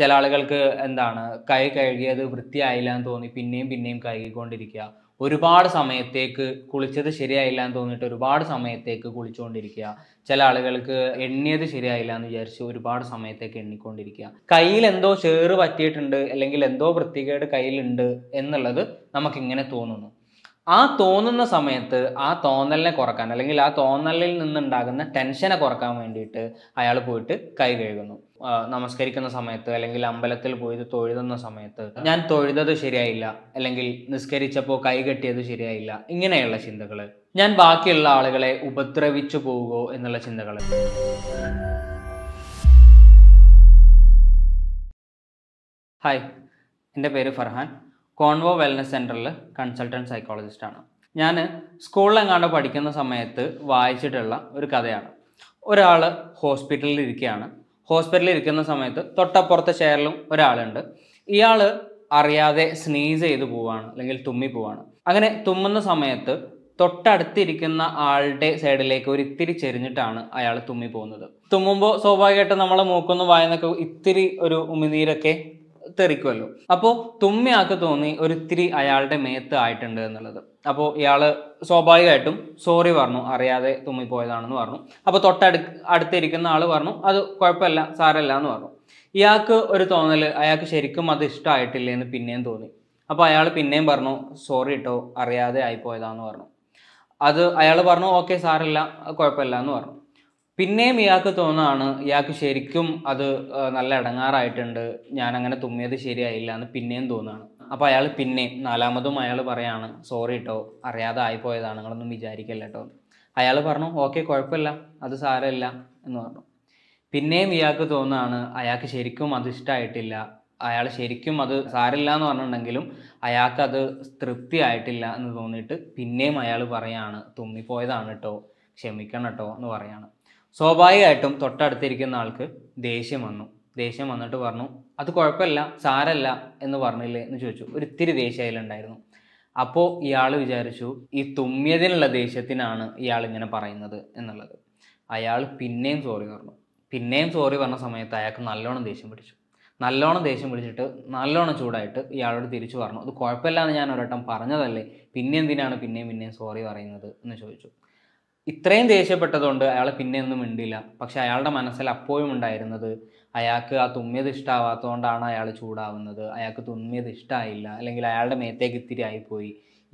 ചില ആളുകൾക്ക് എന്താണ് കൈ കഴുകിയത് വൃത്തിയായില്ല എന്ന് തോന്നി പിന്നെയും പിന്നെയും കഴുകിക്കൊണ്ടിരിക്കുക ഒരുപാട് സമയത്തേക്ക് കുളിച്ചത് ശരിയായില്ല എന്ന് തോന്നിയിട്ട് ഒരുപാട് സമയത്തേക്ക് കുളിച്ചുകൊണ്ടിരിക്കുക ചില ആളുകൾക്ക് എണ്ണിയത് ശരിയായില്ല എന്ന് വിചാരിച്ച് ഒരുപാട് സമയത്തേക്ക് എണ്ണിക്കൊണ്ടിരിക്കുക കയ്യിൽ എന്തോ ചേറ് പറ്റിയിട്ടുണ്ട് അല്ലെങ്കിൽ എന്തോ വൃത്തികേട് കയ്യിലുണ്ട് എന്നുള്ളത് നമുക്കിങ്ങനെ തോന്നുന്നു ആ തോന്നുന്ന സമയത്ത് ആ തോന്നലിനെ കുറക്കാൻ അല്ലെങ്കിൽ ആ തോന്നലിൽ നിന്നുണ്ടാകുന്ന ടെൻഷനെ കുറക്കാൻ വേണ്ടിയിട്ട് അയാൾ പോയിട്ട് കൈ കഴുകുന്നു നമസ്കരിക്കുന്ന സമയത്ത് അല്ലെങ്കിൽ അമ്പലത്തിൽ പോയിട്ട് തൊഴുതുന്ന സമയത്ത് ഞാൻ തൊഴുതത് ശരിയായില്ല അല്ലെങ്കിൽ നിസ്കരിച്ചപ്പോൾ കൈ കെട്ടിയത് ശരിയായില്ല ഇങ്ങനെയുള്ള ചിന്തകൾ ഞാൻ ബാക്കിയുള്ള ആളുകളെ ഉപദ്രവിച്ചു പോവുകയോ എന്നുള്ള ചിന്തകൾ ഹായ് എൻ്റെ പേര് ഫർഹാൻ കോൺവോ വെൽനസ് സെൻറ്ററിൽ കൺസൾട്ടൻറ്റ് സൈക്കോളജിസ്റ്റാണ് ഞാൻ സ്കൂളിലെങ്ങാണ്ട് പഠിക്കുന്ന സമയത്ത് വായിച്ചിട്ടുള്ള ഒരു കഥയാണ് ഒരാൾ ഹോസ്പിറ്റലിൽ ഇരിക്കുകയാണ് ഹോസ്പിറ്റലിൽ ഇരിക്കുന്ന സമയത്ത് തൊട്ടപ്പുറത്തെ ചെയറിലും ഒരാളുണ്ട് ഇയാൾ അറിയാതെ സ്നീസ് ചെയ്ത് പോവാണ് അല്ലെങ്കിൽ തുമ്മി പോവാണ് അങ്ങനെ തുമ്മുന്ന സമയത്ത് തൊട്ടടുത്തിരിക്കുന്ന ആളുടെ സൈഡിലേക്ക് ഒരു ഇത്തിരി ചെരിഞ്ഞിട്ടാണ് അയാൾ തുമ്മി പോകുന്നത് തുമ്മുമ്പോൾ സ്വാഭാവികമായിട്ടും നമ്മളെ മൂക്കൊന്നും വായനൊക്കെ ഇത്തിരി ഒരു ഉമിനീരൊക്കെ തെറിക്കുമല്ലോ അപ്പോൾ തുമ്മയാക്ക് തോന്നി ഒരിത്തിരി അയാളുടെ മേത്ത് ആയിട്ടുണ്ട് എന്നുള്ളത് അപ്പോൾ ഇയാൾ സ്വാഭാവികമായിട്ടും സോറി പറഞ്ഞു അറിയാതെ തുമ്മിപ്പോയതാണെന്ന് പറഞ്ഞു അപ്പോൾ തൊട്ടടു അടുത്തിരിക്കുന്ന ആൾ പറഞ്ഞു അത് കുഴപ്പമില്ല സാരമല്ല എന്ന് പറഞ്ഞു ഇയാൾക്ക് ഒരു തോന്നൽ അയാൾക്ക് ശരിക്കും അത് ഇഷ്ടമായിട്ടില്ല എന്ന് പിന്നെയും തോന്നി അപ്പോൾ അയാൾ പിന്നെയും പറഞ്ഞു സോറി കേട്ടോ അറിയാതെ ആയിപ്പോയതാന്ന് പറഞ്ഞു അത് അയാൾ പറഞ്ഞു ഓക്കെ സാറില്ല കുഴപ്പമില്ല എന്ന് പറഞ്ഞു പിന്നെയും ഇയാൾക്ക് തോന്നാണ് ഇയാൾക്ക് ശരിക്കും അത് നല്ല ഇടങ്ങാറായിട്ടുണ്ട് ഞാൻ അങ്ങനെ തുമ്മിയത് ശരിയായില്ല എന്ന് പിന്നെയും തോന്നുകയാണ് അപ്പോൾ അയാൾ പിന്നെയും നാലാമതും അയാൾ പറയാണ് സോറി കേട്ടോ അറിയാതെ ആയിപ്പോയതാണ് നിങ്ങളൊന്നും വിചാരിക്കല്ല കേട്ടോ അയാൾ പറഞ്ഞു ഓക്കെ കുഴപ്പമില്ല അത് സാരമില്ല എന്ന് പറഞ്ഞു പിന്നെയും ഇയാൾക്ക് തോന്നുകയാണ് അയാൾക്ക് ശരിക്കും അത് ഇഷ്ടമായിട്ടില്ല അയാൾ ശരിക്കും അത് സാരില്ല എന്ന് പറഞ്ഞിട്ടുണ്ടെങ്കിലും അയാൾക്ക് അത് തൃപ്തി ആയിട്ടില്ല എന്ന് തോന്നിയിട്ട് പിന്നെയും അയാൾ പറയാണ് തുമ്മിപ്പോയതാണ് കേട്ടോ ക്ഷമിക്കണം കേട്ടോ എന്ന് പറയാണ് സ്വാഭാവികമായിട്ടും തൊട്ടടുത്തിരിക്കുന്ന ആൾക്ക് ദേഷ്യം വന്നു ദേഷ്യം വന്നിട്ട് പറഞ്ഞു അത് കുഴപ്പമില്ല സാരല്ല എന്ന് പറഞ്ഞില്ലേ എന്ന് ചോദിച്ചു ഒരിത്തിരി ദേഷ്യം അതിലുണ്ടായിരുന്നു അപ്പോൾ ഇയാൾ വിചാരിച്ചു ഈ തുമ്മിയതിനുള്ള ദേഷ്യത്തിനാണ് ഇയാൾ ഇങ്ങനെ പറയുന്നത് എന്നുള്ളത് അയാൾ പിന്നെയും സോറി പറഞ്ഞു പിന്നെയും സോറി പറഞ്ഞ സമയത്ത് അയാൾക്ക് നല്ലോണം ദേഷ്യം പിടിച്ചു നല്ലോണം ദേഷ്യം പിടിച്ചിട്ട് നല്ലോണം ചൂടായിട്ട് ഇയാളോട് തിരിച്ചു പറഞ്ഞു അത് കുഴപ്പമില്ല എന്ന് ഞാൻ ഒരട്ടം പറഞ്ഞതല്ലേ പിന്നെ എന്തിനാണ് പിന്നെയും പിന്നെയും സോറി പറയുന്നത് എന്ന് ചോദിച്ചു ഇത്രയും ദേഷ്യപ്പെട്ടതുകൊണ്ട് അയാൾ പിന്നെ ഒന്നും മിണ്ടില്ല പക്ഷെ അയാളുടെ മനസ്സിൽ അപ്പോഴും ഉണ്ടായിരുന്നത് അയാൾക്ക് ആ തുമ്മിയത് ഇഷ്ടമാവാത്തതുകൊണ്ടാണ് അയാൾ ചൂടാവുന്നത് അയാൾക്ക് തുമ്മിയത് ഇഷ്ടമായില്ല അല്ലെങ്കിൽ അയാളുടെ മേത്തേക്ക് ഇത്തിരി ആയിപ്പോയി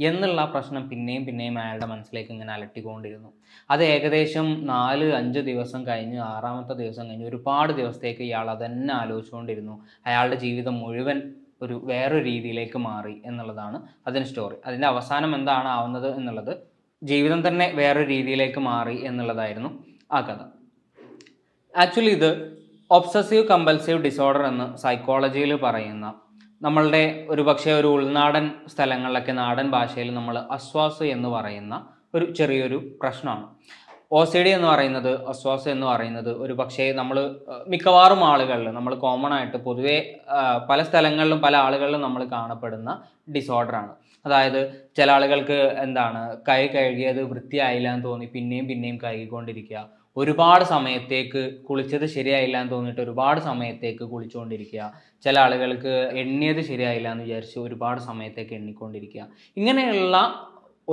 എന്നുള്ള പ്രശ്നം പിന്നെയും പിന്നെയും അയാളുടെ മനസ്സിലേക്ക് ഇങ്ങനെ അലട്ടിക്കൊണ്ടിരുന്നു അത് ഏകദേശം നാല് അഞ്ച് ദിവസം കഴിഞ്ഞ് ആറാമത്തെ ദിവസം കഴിഞ്ഞ് ഒരുപാട് ദിവസത്തേക്ക് ഇയാൾ അതന്നെ ആലോചിച്ചുകൊണ്ടിരുന്നു അയാളുടെ ജീവിതം മുഴുവൻ ഒരു വേറൊരു രീതിയിലേക്ക് മാറി എന്നുള്ളതാണ് അതിന് സ്റ്റോറി അതിൻ്റെ അവസാനം എന്താണ് ആവുന്നത് എന്നുള്ളത് ജീവിതം തന്നെ വേറൊരു രീതിയിലേക്ക് മാറി എന്നുള്ളതായിരുന്നു ആ കഥ ആക്ച്വലി ഇത് ഒബ്സസീവ് കമ്പൽസീവ് ഡിസോർഡർ എന്ന് സൈക്കോളജിയിൽ പറയുന്ന നമ്മളുടെ ഒരു പക്ഷേ ഒരു ഉൾനാടൻ സ്ഥലങ്ങളിലൊക്കെ നാടൻ ഭാഷയിൽ നമ്മൾ അസ്വാസ് എന്ന് പറയുന്ന ഒരു ചെറിയൊരു പ്രശ്നമാണ് ഒ സി ഡി എന്ന് പറയുന്നത് അസ്വാസ് എന്ന് പറയുന്നത് ഒരു പക്ഷേ നമ്മൾ മിക്കവാറും ആളുകളിൽ നമ്മൾ കോമൺ ആയിട്ട് പൊതുവേ പല സ്ഥലങ്ങളിലും പല ആളുകളിലും നമ്മൾ കാണപ്പെടുന്ന ഡിസോർഡറാണ് അതായത് ചില ആളുകൾക്ക് എന്താണ് കൈ കഴുകിയത് വൃത്തിയായില്ല എന്ന് തോന്നി പിന്നെയും പിന്നെയും കഴുകിക്കൊണ്ടിരിക്കുക ഒരുപാട് സമയത്തേക്ക് കുളിച്ചത് ശരിയായില്ല എന്ന് തോന്നിയിട്ട് ഒരുപാട് സമയത്തേക്ക് കുളിച്ചുകൊണ്ടിരിക്കുക ചില ആളുകൾക്ക് എണ്ണിയത് ശരിയായില്ല എന്ന് വിചാരിച്ച് ഒരുപാട് സമയത്തേക്ക് എണ്ണിക്കൊണ്ടിരിക്കുക ഇങ്ങനെയുള്ള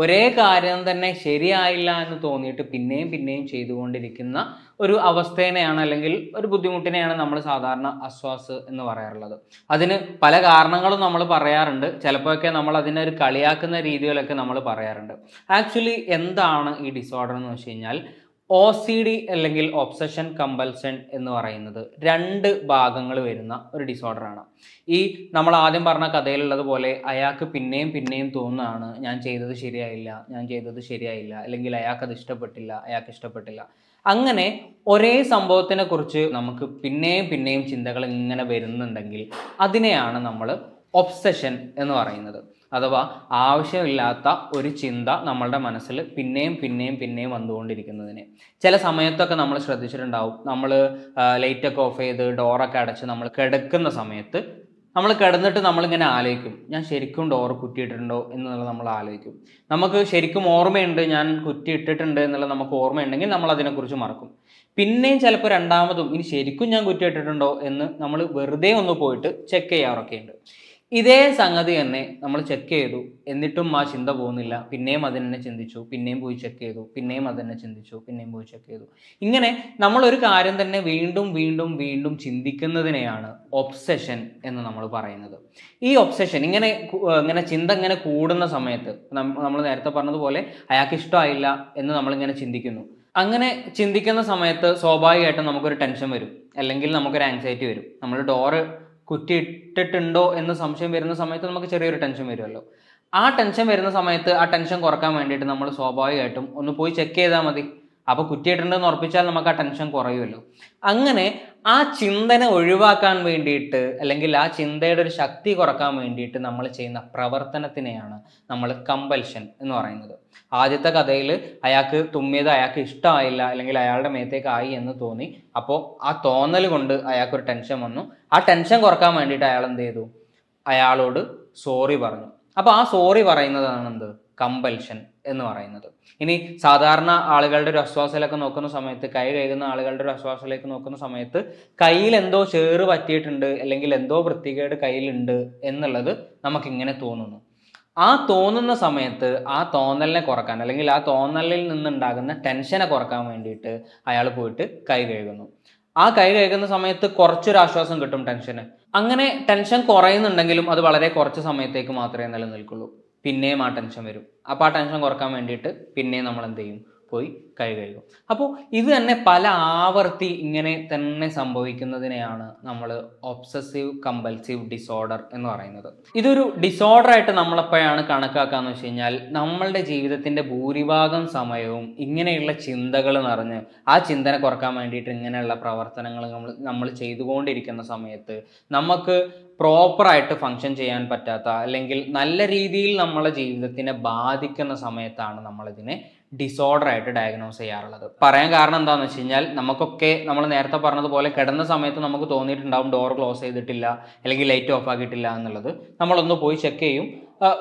ഒരേ കാര്യം തന്നെ ശരിയായില്ല എന്ന് തോന്നിയിട്ട് പിന്നെയും പിന്നെയും ചെയ്തുകൊണ്ടിരിക്കുന്ന ഒരു അവസ്ഥേനെയാണ് അല്ലെങ്കിൽ ഒരു ബുദ്ധിമുട്ടിനെയാണ് നമ്മൾ സാധാരണ അസ്വാസ് എന്ന് പറയാറുള്ളത് അതിന് പല കാരണങ്ങളും നമ്മൾ പറയാറുണ്ട് ചിലപ്പോഴൊക്കെ നമ്മൾ അതിനെ ഒരു കളിയാക്കുന്ന രീതികളൊക്കെ നമ്മൾ പറയാറുണ്ട് ആക്ച്വലി എന്താണ് ഈ ഡിസോർഡർ എന്ന് വെച്ച് കഴിഞ്ഞാൽ ഒ സി ഡി അല്ലെങ്കിൽ ഒബ്സഷൻ കമ്പൽഷൻ എന്ന് പറയുന്നത് രണ്ട് ഭാഗങ്ങൾ വരുന്ന ഒരു ഡിസോർഡറാണ് ഈ നമ്മൾ ആദ്യം പറഞ്ഞ കഥയിലുള്ളത് പോലെ അയാൾക്ക് പിന്നെയും പിന്നെയും തോന്നുന്നതാണ് ഞാൻ ചെയ്തത് ശരിയായില്ല ഞാൻ ചെയ്തത് ശരിയായില്ല അല്ലെങ്കിൽ അയാൾക്കത് ഇഷ്ടപ്പെട്ടില്ല അയാൾക്ക് ഇഷ്ടപ്പെട്ടില്ല അങ്ങനെ ഒരേ സംഭവത്തിനെ കുറിച്ച് നമുക്ക് പിന്നെയും പിന്നെയും ചിന്തകൾ ഇങ്ങനെ വരുന്നുണ്ടെങ്കിൽ അതിനെയാണ് നമ്മൾ ഒബ്സഷൻ എന്ന് പറയുന്നത് അഥവാ ആവശ്യമില്ലാത്ത ഒരു ചിന്ത നമ്മളുടെ മനസ്സിൽ പിന്നെയും പിന്നെയും പിന്നെയും വന്നുകൊണ്ടിരിക്കുന്നതിനെ ചില സമയത്തൊക്കെ നമ്മൾ ശ്രദ്ധിച്ചിട്ടുണ്ടാവും നമ്മൾ ലൈറ്റൊക്കെ ഓഫ് ചെയ്ത് ഡോറൊക്കെ അടച്ച് നമ്മൾ കിടക്കുന്ന സമയത്ത് നമ്മൾ കിടന്നിട്ട് നമ്മളിങ്ങനെ ആലോചിക്കും ഞാൻ ശരിക്കും ഡോർ കുറ്റിയിട്ടിട്ടുണ്ടോ എന്നുള്ളത് നമ്മൾ ആലോചിക്കും നമുക്ക് ശരിക്കും ഓർമ്മയുണ്ട് ഞാൻ കുറ്റി ഇട്ടിട്ടുണ്ട് എന്നുള്ളത് നമുക്ക് ഓർമ്മയുണ്ടെങ്കിൽ നമ്മൾ അതിനെക്കുറിച്ച് മറക്കും പിന്നെയും ചിലപ്പോൾ രണ്ടാമതും ഇനി ശരിക്കും ഞാൻ കുറ്റി ഇട്ടിട്ടുണ്ടോ എന്ന് നമ്മൾ വെറുതെ ഒന്ന് പോയിട്ട് ചെക്ക് ചെയ്യാറൊക്കെ ഉണ്ട് ഇതേ സംഗതി തന്നെ നമ്മൾ ചെക്ക് ചെയ്തു എന്നിട്ടും ആ ചിന്ത പോകുന്നില്ല പിന്നെയും അത് തന്നെ ചിന്തിച്ചു പിന്നെയും പോയി ചെക്ക് ചെയ്തു പിന്നെയും അത് തന്നെ ചിന്തിച്ചു പിന്നെയും പോയി ചെക്ക് ചെയ്തു ഇങ്ങനെ നമ്മൾ ഒരു കാര്യം തന്നെ വീണ്ടും വീണ്ടും വീണ്ടും ചിന്തിക്കുന്നതിനെയാണ് ഒബ്സെഷൻ എന്ന് നമ്മൾ പറയുന്നത് ഈ ഒബ്സെഷൻ ഇങ്ങനെ ഇങ്ങനെ ചിന്ത ഇങ്ങനെ കൂടുന്ന സമയത്ത് നമ്മൾ നേരത്തെ പറഞ്ഞതുപോലെ അയാൾക്ക് ഇഷ്ടമായില്ല എന്ന് നമ്മളിങ്ങനെ ചിന്തിക്കുന്നു അങ്ങനെ ചിന്തിക്കുന്ന സമയത്ത് സ്വാഭാവികമായിട്ടും നമുക്കൊരു ടെൻഷൻ വരും അല്ലെങ്കിൽ നമുക്കൊരു ആങ്സൈറ്റി വരും നമ്മൾ ഡോറ് കുറ്റിയിട്ടിട്ടുണ്ടോ എന്ന് സംശയം വരുന്ന സമയത്ത് നമുക്ക് ചെറിയൊരു ടെൻഷൻ വരുമല്ലോ ആ ടെൻഷൻ വരുന്ന സമയത്ത് ആ ടെൻഷൻ കുറക്കാൻ വേണ്ടിയിട്ട് നമ്മൾ സ്വാഭാവികമായിട്ടും ഒന്ന് പോയി ചെക്ക് ചെയ്താൽ മതി അപ്പോൾ കുറ്റിയിട്ടുണ്ടെന്ന് ഉറപ്പിച്ചാൽ നമുക്ക് ആ ടെൻഷൻ കുറയുമല്ലോ അങ്ങനെ ആ ചിന്തന ഒഴിവാക്കാൻ വേണ്ടിയിട്ട് അല്ലെങ്കിൽ ആ ചിന്തയുടെ ഒരു ശക്തി കുറക്കാൻ വേണ്ടിയിട്ട് നമ്മൾ ചെയ്യുന്ന പ്രവർത്തനത്തിനെയാണ് നമ്മൾ കമ്പൽഷൻ എന്ന് പറയുന്നത് ആദ്യത്തെ കഥയിൽ അയാൾക്ക് തുമ്മിയത് അയാൾക്ക് ഇഷ്ടമായില്ല അല്ലെങ്കിൽ അയാളുടെ മേത്തേക്ക് ആയി എന്ന് തോന്നി അപ്പോൾ ആ തോന്നൽ കൊണ്ട് അയാൾക്കൊരു ടെൻഷൻ വന്നു ആ ടെൻഷൻ കുറക്കാൻ വേണ്ടിയിട്ട് അയാൾ എന്ത് ചെയ്തു അയാളോട് സോറി പറഞ്ഞു അപ്പോൾ ആ സോറി പറയുന്നതാണ് എന്ത് കമ്പൽഷൻ എന്ന് പറയുന്നത് ഇനി സാധാരണ ആളുകളുടെ ഒരു അശ്വാസത്തിലൊക്കെ നോക്കുന്ന സമയത്ത് കൈ കഴുകുന്ന ആളുകളുടെ ഒരു അശ്വാസത്തിലേക്ക് നോക്കുന്ന സമയത്ത് കയ്യിൽ എന്തോ ചേറ് പറ്റിയിട്ടുണ്ട് അല്ലെങ്കിൽ എന്തോ വൃത്തികേട് കയ്യിലുണ്ട് എന്നുള്ളത് നമുക്കിങ്ങനെ തോന്നുന്നു ആ തോന്നുന്ന സമയത്ത് ആ തോന്നലിനെ കുറക്കാൻ അല്ലെങ്കിൽ ആ തോന്നലിൽ നിന്നുണ്ടാകുന്ന ടെൻഷനെ കുറക്കാൻ വേണ്ടിയിട്ട് അയാൾ പോയിട്ട് കൈ കഴുകുന്നു ആ കൈ കഴുകുന്ന സമയത്ത് കുറച്ചൊരു ആശ്വാസം കിട്ടും ടെൻഷന് അങ്ങനെ ടെൻഷൻ കുറയുന്നുണ്ടെങ്കിലും അത് വളരെ കുറച്ച് സമയത്തേക്ക് മാത്രമേ നിലനിൽക്കുള്ളൂ പിന്നെയും ആ ടെൻഷൻ വരും അപ്പോൾ ആ ടെൻഷൻ കുറക്കാൻ വേണ്ടിയിട്ട് പിന്നെയും നമ്മൾ എന്ത് ചെയ്യും പോയി കൈ കഴുകും അപ്പോൾ ഇത് തന്നെ പല ആവർത്തി ഇങ്ങനെ തന്നെ സംഭവിക്കുന്നതിനെയാണ് നമ്മൾ ഒബ്സസീവ് കമ്പൽസീവ് ഡിസോർഡർ എന്ന് പറയുന്നത് ഇതൊരു ഡിസോർഡർ ആയിട്ട് നമ്മളെപ്പോഴാണ് കണക്കാക്കാന്ന് വെച്ച് കഴിഞ്ഞാൽ നമ്മളുടെ ജീവിതത്തിൻ്റെ ഭൂരിഭാഗം സമയവും ഇങ്ങനെയുള്ള ചിന്തകൾ നിറഞ്ഞ് ആ ചിന്തന കുറക്കാൻ വേണ്ടിയിട്ട് ഇങ്ങനെയുള്ള പ്രവർത്തനങ്ങൾ നമ്മൾ നമ്മൾ ചെയ്തുകൊണ്ടിരിക്കുന്ന സമയത്ത് നമുക്ക് പ്രോപ്പറായിട്ട് ഫങ്ഷൻ ചെയ്യാൻ പറ്റാത്ത അല്ലെങ്കിൽ നല്ല രീതിയിൽ നമ്മളെ ജീവിതത്തിനെ ബാധിക്കുന്ന സമയത്താണ് നമ്മളിതിനെ ഡിസോർഡർ ആയിട്ട് ഡയഗ്നോസ് ചെയ്യാറുള്ളത് പറയാൻ കാരണം എന്താണെന്ന് വെച്ച് കഴിഞ്ഞാൽ നമുക്കൊക്കെ നമ്മൾ നേരത്തെ പറഞ്ഞതുപോലെ കിടന്ന സമയത്ത് നമുക്ക് തോന്നിയിട്ടുണ്ടാവും ഡോർ ക്ലോസ് ചെയ്തിട്ടില്ല അല്ലെങ്കിൽ ലൈറ്റ് ഓഫ് ആക്കിയിട്ടില്ല എന്നുള്ളത് നമ്മളൊന്ന് പോയി ചെക്ക് ചെയ്യും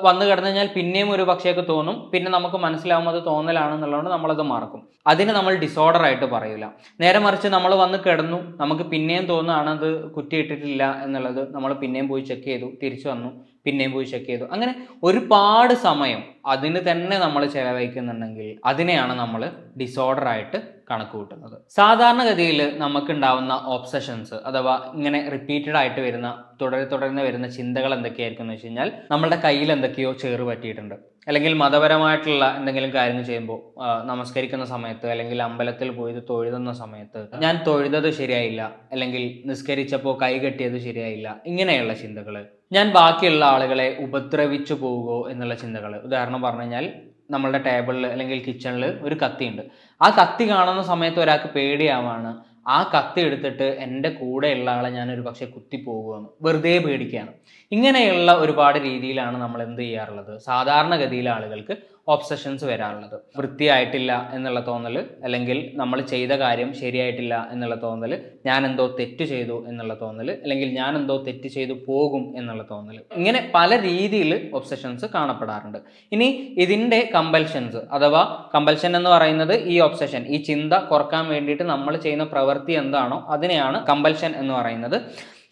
വന്നു കിടന്നു കഴിഞ്ഞാൽ പിന്നെയും ഒരു പക്ഷേക്ക് തോന്നും പിന്നെ നമുക്ക് മനസ്സിലാവും അത് തോന്നലാണെന്നുള്ളതുകൊണ്ട് നമ്മളത് മറക്കും അതിന് നമ്മൾ ഡിസോർഡർ ആയിട്ട് പറയില്ല നേരെ മറിച്ച് നമ്മൾ വന്ന് കിടന്നു നമുക്ക് പിന്നെയും തോന്നുകയാണത് അത് കുറ്റിയിട്ടിട്ടില്ല എന്നുള്ളത് നമ്മൾ പിന്നെയും പോയി ചെക്ക് ചെയ്തു തിരിച്ചു വന്നു പിന്നെയും പോയി ചെക്ക് ചെയ്തു അങ്ങനെ ഒരുപാട് സമയം അതിന് തന്നെ നമ്മൾ ചെലവഴിക്കുന്നുണ്ടെങ്കിൽ അതിനെയാണ് നമ്മൾ ഡിസോർഡർ ആയിട്ട് കണക്ക് കൂട്ടുന്നത് സാധാരണഗതിയിൽ നമുക്കുണ്ടാവുന്ന ഓപ്സഷൻസ് അഥവാ ഇങ്ങനെ റിപ്പീറ്റഡ് ആയിട്ട് വരുന്ന തുടരെ തുടർന്ന് വരുന്ന ചിന്തകൾ എന്തൊക്കെയായിരിക്കും എന്ന് വെച്ച് കഴിഞ്ഞാൽ നമ്മുടെ കയ്യിൽ എന്തൊക്കെയോ ചേറ് പറ്റിയിട്ടുണ്ട് അല്ലെങ്കിൽ മതപരമായിട്ടുള്ള എന്തെങ്കിലും കാര്യങ്ങൾ ചെയ്യുമ്പോൾ നമസ്കരിക്കുന്ന സമയത്ത് അല്ലെങ്കിൽ അമ്പലത്തിൽ പോയി തൊഴുതുന്ന സമയത്ത് ഞാൻ തൊഴുതത് ശരിയായില്ല അല്ലെങ്കിൽ നിസ്കരിച്ചപ്പോൾ കൈ കെട്ടിയത് ശരിയായില്ല ഇങ്ങനെയുള്ള ചിന്തകൾ ഞാൻ ബാക്കിയുള്ള ആളുകളെ ഉപദ്രവിച്ചു പോവുകയോ എന്നുള്ള ചിന്തകൾ ഉദാഹരണം പറഞ്ഞു കഴിഞ്ഞാൽ നമ്മളുടെ ടേബിളിൽ അല്ലെങ്കിൽ കിച്ചണിൽ ഒരു കത്തിയുണ്ട് ആ കത്തി കാണുന്ന സമയത്ത് ഒരാൾക്ക് പേടിയാവാണ് ആ കത്തി എടുത്തിട്ട് എൻ്റെ കൂടെയുള്ള ആളെ ഞാൻ ഒരു പക്ഷേ കുത്തിപ്പോകുകയാണ് വെറുതെ പേടിക്കുകയാണ് ഇങ്ങനെയുള്ള ഒരുപാട് രീതിയിലാണ് നമ്മൾ എന്ത് ചെയ്യാറുള്ളത് സാധാരണഗതിയിലെ ആളുകൾക്ക് ഒബ്സഷൻസ് വരാനുള്ളത് വൃത്തിയായിട്ടില്ല എന്നുള്ള തോന്നൽ അല്ലെങ്കിൽ നമ്മൾ ചെയ്ത കാര്യം ശരിയായിട്ടില്ല എന്നുള്ള തോന്നൽ ഞാൻ എന്തോ തെറ്റ് ചെയ്തു എന്നുള്ള തോന്നൽ അല്ലെങ്കിൽ ഞാൻ എന്തോ തെറ്റ് ചെയ്തു പോകും എന്നുള്ള തോന്നൽ ഇങ്ങനെ പല രീതിയിൽ ഒബ്സഷൻസ് കാണപ്പെടാറുണ്ട് ഇനി ഇതിൻ്റെ കമ്പൽഷൻസ് അഥവാ കമ്പൽഷൻ എന്ന് പറയുന്നത് ഈ ഒബ്സഷൻ ഈ ചിന്ത കുറക്കാൻ വേണ്ടിയിട്ട് നമ്മൾ ചെയ്യുന്ന പ്രവൃത്തി എന്താണോ അതിനെയാണ് കമ്പൽഷൻ എന്ന് പറയുന്നത്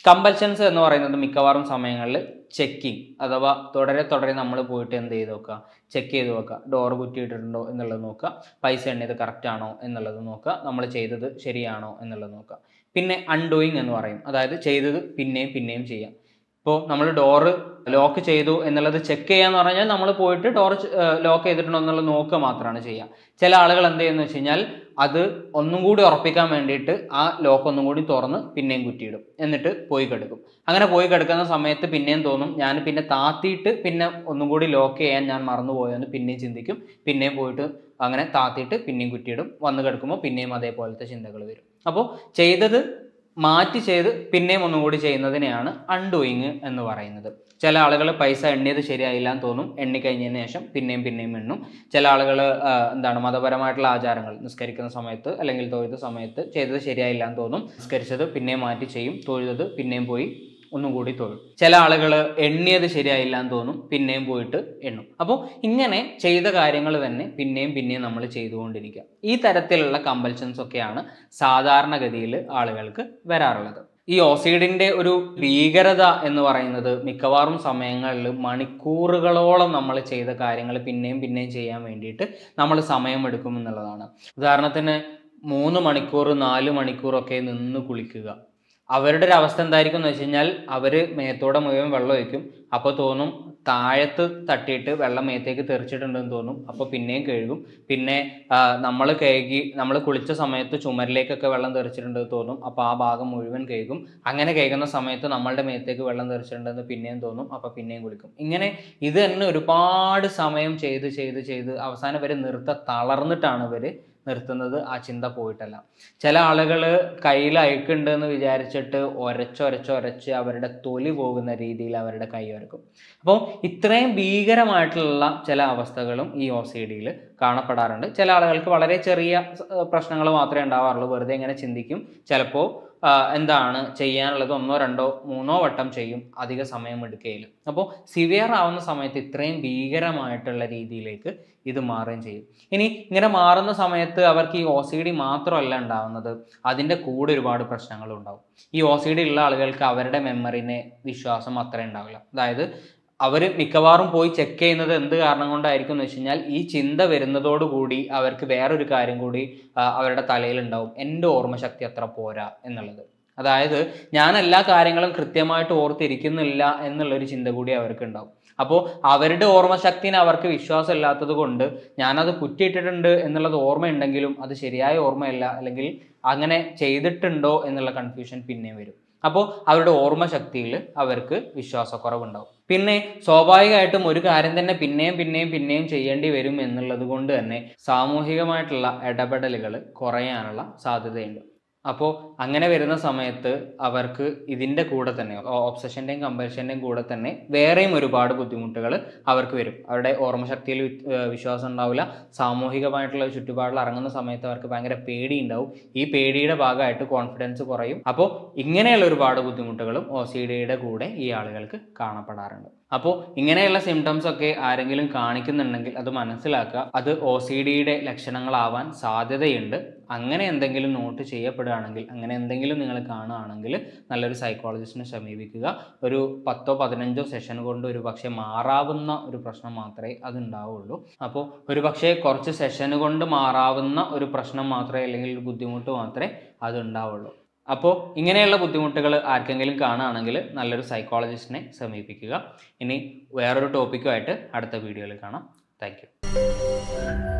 കമ്പൽഷൻസ് എന്ന് പറയുന്നത് മിക്കവാറും സമയങ്ങളിൽ ചെക്കിങ് അഥവാ തുടരെ തുടരെ നമ്മൾ പോയിട്ട് എന്ത് ചെയ്ത് നോക്കുക ചെക്ക് ചെയ്ത് നോക്കുക ഡോർ കുറ്റിയിട്ടിട്ടുണ്ടോ എന്നുള്ളത് നോക്കുക പൈസ എണ്ണിയത് കറക്റ്റ് ആണോ എന്നുള്ളത് നോക്കുക നമ്മൾ ചെയ്തത് ശരിയാണോ എന്നുള്ളത് നോക്കുക പിന്നെ അൺഡൂയിങ് എന്ന് പറയും അതായത് ചെയ്തത് പിന്നെയും പിന്നെയും ചെയ്യാം ഇപ്പോൾ നമ്മൾ ഡോറ് ലോക്ക് ചെയ്തു എന്നുള്ളത് ചെക്ക് ചെയ്യാന്ന് പറഞ്ഞാൽ നമ്മൾ പോയിട്ട് ഡോർ ലോക്ക് ചെയ്തിട്ടുണ്ടോ എന്നുള്ളത് നോക്കുക മാത്രമാണ് ചെയ്യുക ചില ആളുകൾ എന്ത് ചെയ്യുന്നത് വെച്ച് കഴിഞ്ഞാൽ അത് ഒന്നും കൂടി ഉറപ്പിക്കാൻ വേണ്ടിയിട്ട് ആ ലോക്ക് ഒന്നും കൂടി തുറന്ന് പിന്നെയും കുറ്റിയിടും എന്നിട്ട് പോയി കിടക്കും അങ്ങനെ പോയി കിടക്കുന്ന സമയത്ത് പിന്നെയും തോന്നും ഞാൻ പിന്നെ താത്തിയിട്ട് പിന്നെ ഒന്നും കൂടി ലോക്ക് ചെയ്യാൻ ഞാൻ മറന്നുപോയെന്ന് പിന്നെയും ചിന്തിക്കും പിന്നെയും പോയിട്ട് അങ്ങനെ താത്തിയിട്ട് പിന്നെയും കുറ്റിയിടും വന്ന് കിടക്കുമ്പോൾ പിന്നെയും അതേപോലത്തെ ചിന്തകൾ വരും അപ്പോൾ ചെയ്തത് മാറ്റി ചെയ്ത് പിന്നെയും ഒന്നുകൂടി ചെയ്യുന്നതിനെയാണ് അൺഡൂയിങ് എന്ന് പറയുന്നത് ചില ആളുകൾ പൈസ എണ്ണിയത് ശരിയായില്ല എന്ന് തോന്നും എണ്ണിക്കഴിഞ്ഞതിന് ശേഷം പിന്നെയും പിന്നെയും എണ്ണും ചില ആളുകൾ എന്താണ് മതപരമായിട്ടുള്ള ആചാരങ്ങൾ നിസ്കരിക്കുന്ന സമയത്ത് അല്ലെങ്കിൽ തൊഴുത സമയത്ത് ചെയ്തത് ശരിയായില്ല എന്ന് തോന്നും നിസ്കരിച്ചത് പിന്നെയും മാറ്റി ചെയ്യും തൊഴുതത് പിന്നെയും പോയി ഒന്നും കൂടി തൊഴും ചില ആളുകൾ എണ്ണിയത് ശരിയായില്ല എന്ന് തോന്നും പിന്നെയും പോയിട്ട് എണ്ണും അപ്പോൾ ഇങ്ങനെ ചെയ്ത കാര്യങ്ങൾ തന്നെ പിന്നെയും പിന്നെയും നമ്മൾ ചെയ്തുകൊണ്ടിരിക്കുക ഈ തരത്തിലുള്ള കമ്പൽഷൻസ് ഒക്കെയാണ് സാധാരണഗതിയിൽ ആളുകൾക്ക് വരാറുള്ളത് ഈ ഓസിഡിൻ്റെ ഒരു ഭീകരത എന്ന് പറയുന്നത് മിക്കവാറും സമയങ്ങളിൽ മണിക്കൂറുകളോളം നമ്മൾ ചെയ്ത കാര്യങ്ങൾ പിന്നെയും പിന്നെയും ചെയ്യാൻ വേണ്ടിയിട്ട് നമ്മൾ സമയമെടുക്കും എന്നുള്ളതാണ് ഉദാഹരണത്തിന് മൂന്ന് മണിക്കൂർ നാല് മണിക്കൂറൊക്കെ നിന്ന് കുളിക്കുക അവരുടെ ഒരു അവസ്ഥ എന്തായിരിക്കും എന്ന് വെച്ച് കഴിഞ്ഞാൽ അവർ മേത്തോടെ മുഴുവൻ വെള്ളം ഒഴിക്കും അപ്പോൾ തോന്നും താഴത്ത് തട്ടിയിട്ട് വെള്ളം മേത്തേക്ക് തെറിച്ചിട്ടുണ്ടെന്ന് തോന്നും അപ്പോൾ പിന്നെയും കഴുകും പിന്നെ നമ്മൾ കഴുകി നമ്മൾ കുളിച്ച സമയത്ത് ചുമരിലേക്കൊക്കെ വെള്ളം തെറിച്ചിട്ടുണ്ടെന്ന് തോന്നും അപ്പോൾ ആ ഭാഗം മുഴുവൻ കഴുകും അങ്ങനെ കഴുകുന്ന സമയത്ത് നമ്മളുടെ മേത്തേക്ക് വെള്ളം തെറിച്ചിട്ടുണ്ടെന്ന് പിന്നെയും തോന്നും അപ്പോൾ പിന്നെയും കുളിക്കും ഇങ്ങനെ ഇത് തന്നെ ഒരുപാട് സമയം ചെയ്ത് ചെയ്ത് ചെയ്ത് അവസാനം വരെ നിർത്ത തളർന്നിട്ടാണ് ഇവർ നിർത്തുന്നത് ആ ചിന്ത പോയിട്ടല്ല ചില ആളുകൾ കയ്യിൽ അയക്കുണ്ട് എന്ന് വിചാരിച്ചിട്ട് ഒരച്ചൊരച്ച് ഒരച്ച് അവരുടെ തൊലി പോകുന്ന രീതിയിൽ അവരുടെ കൈ ഒരക്കും അപ്പോൾ ഇത്രയും ഭീകരമായിട്ടുള്ള ചില അവസ്ഥകളും ഈ ഒ സി ഡിയിൽ കാണപ്പെടാറുണ്ട് ചില ആളുകൾക്ക് വളരെ ചെറിയ പ്രശ്നങ്ങൾ മാത്രമേ ഉണ്ടാവാറുള്ളൂ വെറുതെ ഇങ്ങനെ ചിന്തിക്കും ചിലപ്പോൾ എന്താണ് ചെയ്യാനുള്ളത് ഒന്നോ രണ്ടോ മൂന്നോ വട്ടം ചെയ്യും അധിക സമയം എടുക്കുകയില്ല അപ്പോൾ സിവിയർ ആവുന്ന സമയത്ത് ഇത്രയും ഭീകരമായിട്ടുള്ള രീതിയിലേക്ക് ഇത് മാറുകയും ചെയ്യും ഇനി ഇങ്ങനെ മാറുന്ന സമയത്ത് അവർക്ക് ഈ ഒ സി ഡി മാത്രമല്ല ഉണ്ടാവുന്നത് അതിൻ്റെ കൂടെ ഒരുപാട് പ്രശ്നങ്ങളും ഉണ്ടാവും ഈ ഒ സി ഡി ഉള്ള ആളുകൾക്ക് അവരുടെ മെമ്മറിനെ വിശ്വാസം അത്ര ഉണ്ടാവില്ല അതായത് അവർ മിക്കവാറും പോയി ചെക്ക് ചെയ്യുന്നത് എന്ത് കാരണം കൊണ്ടായിരിക്കും എന്ന് വെച്ച് കഴിഞ്ഞാൽ ഈ ചിന്ത വരുന്നതോടുകൂടി അവർക്ക് വേറൊരു കാര്യം കൂടി അവരുടെ തലയിൽ ഉണ്ടാവും എൻ്റെ ഓർമ്മശക്തി അത്ര പോരാ എന്നുള്ളത് അതായത് ഞാൻ എല്ലാ കാര്യങ്ങളും കൃത്യമായിട്ട് ഓർത്തിരിക്കുന്നില്ല എന്നുള്ളൊരു ചിന്ത കൂടി അവർക്ക് ഉണ്ടാവും അപ്പോൾ അവരുടെ ഓർമ്മശക്തിന് അവർക്ക് വിശ്വാസമില്ലാത്തത് കൊണ്ട് ഞാനത് കുറ്റിയിട്ടിട്ടുണ്ട് എന്നുള്ളത് ഓർമ്മയുണ്ടെങ്കിലും അത് ശരിയായ ഓർമ്മയല്ല അല്ലെങ്കിൽ അങ്ങനെ ചെയ്തിട്ടുണ്ടോ എന്നുള്ള കൺഫ്യൂഷൻ പിന്നെയും വരും അപ്പോൾ അവരുടെ ഓർമ്മശക്തിയിൽ അവർക്ക് വിശ്വാസക്കുറവുണ്ടാവും പിന്നെ സ്വാഭാവികമായിട്ടും ഒരു കാര്യം തന്നെ പിന്നെയും പിന്നെയും പിന്നെയും ചെയ്യേണ്ടി വരും എന്നുള്ളത് കൊണ്ട് തന്നെ സാമൂഹികമായിട്ടുള്ള ഇടപെടലുകൾ കുറയാനുള്ള സാധ്യതയുണ്ട് അപ്പോൾ അങ്ങനെ വരുന്ന സമയത്ത് അവർക്ക് ഇതിൻ്റെ കൂടെ തന്നെ ഓബ്സഷൻ്റെയും കമ്പൽഷൻ്റെയും കൂടെ തന്നെ വേറെയും ഒരുപാട് ബുദ്ധിമുട്ടുകൾ അവർക്ക് വരും അവരുടെ ഓർമ്മശക്തിയിൽ വിശ്വാസം ഉണ്ടാവില്ല സാമൂഹികമായിട്ടുള്ള ചുറ്റുപാടിൽ ഇറങ്ങുന്ന സമയത്ത് അവർക്ക് ഭയങ്കര പേടി ഉണ്ടാവും ഈ പേടിയുടെ ഭാഗമായിട്ട് കോൺഫിഡൻസ് കുറയും അപ്പോൾ ഇങ്ങനെയുള്ള ഒരുപാട് ബുദ്ധിമുട്ടുകളും ഒ സി ഡിയുടെ കൂടെ ഈ ആളുകൾക്ക് കാണപ്പെടാറുണ്ട് അപ്പോൾ ഇങ്ങനെയുള്ള സിംറ്റംസ് ഒക്കെ ആരെങ്കിലും കാണിക്കുന്നുണ്ടെങ്കിൽ അത് മനസ്സിലാക്കുക അത് ഒ സി ഡിയുടെ ലക്ഷണങ്ങളാവാൻ സാധ്യതയുണ്ട് അങ്ങനെ എന്തെങ്കിലും നോട്ട് ചെയ്യപ്പെടുകയാണെങ്കിൽ അങ്ങനെ എന്തെങ്കിലും നിങ്ങൾ കാണുകയാണെങ്കിൽ നല്ലൊരു സൈക്കോളജിസ്റ്റിനെ സമീപിക്കുക ഒരു പത്തോ പതിനഞ്ചോ സെഷൻ കൊണ്ട് ഒരു പക്ഷേ മാറാവുന്ന ഒരു പ്രശ്നം മാത്രമേ അതുണ്ടാവുള്ളൂ അപ്പോൾ ഒരു പക്ഷേ കുറച്ച് സെഷൻ കൊണ്ട് മാറാവുന്ന ഒരു പ്രശ്നം മാത്രമേ അല്ലെങ്കിൽ ഒരു ബുദ്ധിമുട്ട് മാത്രമേ അതുണ്ടാവുള്ളൂ അപ്പോൾ ഇങ്ങനെയുള്ള ബുദ്ധിമുട്ടുകൾ ആർക്കെങ്കിലും കാണുകയാണെങ്കിൽ നല്ലൊരു സൈക്കോളജിസ്റ്റിനെ സമീപിക്കുക ഇനി വേറൊരു ടോപ്പിക്കുമായിട്ട് അടുത്ത വീഡിയോയിൽ കാണാം താങ്ക്